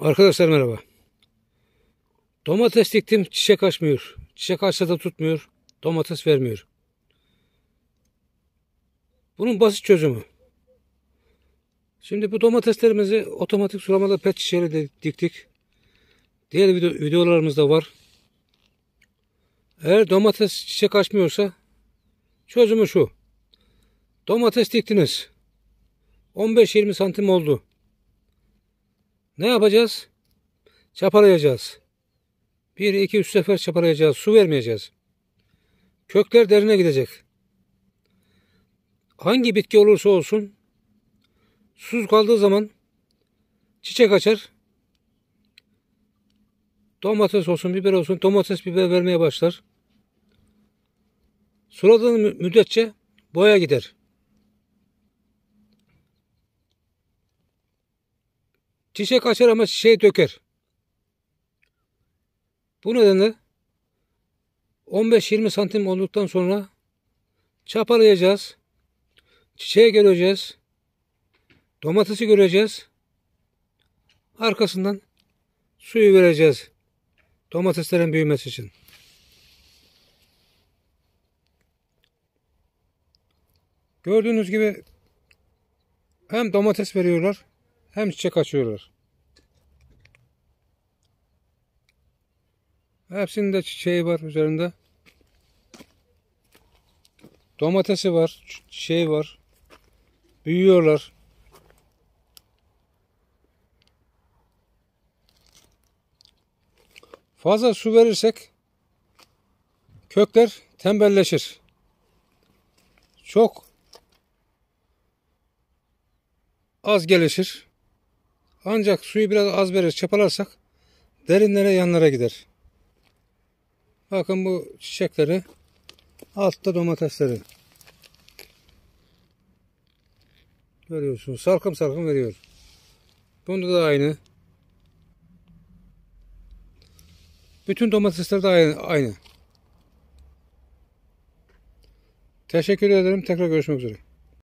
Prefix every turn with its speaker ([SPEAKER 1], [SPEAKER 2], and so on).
[SPEAKER 1] Arkadaşlar merhaba. Domates diktim çiçek açmıyor. Çiçek açsa da tutmuyor. Domates vermiyor. Bunun basit çözümü. Şimdi bu domateslerimizi otomatik sulamalı pet şişeyle de diktik. Diğer video, videolarımızda var. Eğer domates çiçek açmıyorsa çözümü şu. Domates diktiniz. 15-20 santim oldu. Ne yapacağız? Çapalayacağız. Bir, iki, üç sefer çapalayacağız. Su vermeyeceğiz. Kökler derine gidecek. Hangi bitki olursa olsun susuz kaldığı zaman çiçek açar. Domates olsun, biber olsun, domates biber vermeye başlar. Suladığı müddetçe boya gider. Çiçek açar ama çiçeği döker. Bu nedenle 15-20 santim olduktan sonra çapalayacağız. çiçeğe göreceğiz. Domatesi göreceğiz. Arkasından suyu vereceğiz. Domateslerin büyümesi için. Gördüğünüz gibi hem domates veriyorlar hem çiçek açıyorlar. Hepsinin de çiçeği var üzerinde. Domatesi var, şey var. Büyüyorlar. Fazla su verirsek kökler tembelleşir. Çok az gelişir. Ancak suyu biraz az verir çapalarsak derinlere yanlara gider. Bakın bu çiçekleri altta domatesleri. Görüyorsunuz salkım salkım veriyor. Bunda da aynı. Bütün domatesler de aynı. aynı. Teşekkür ederim. Tekrar görüşmek üzere.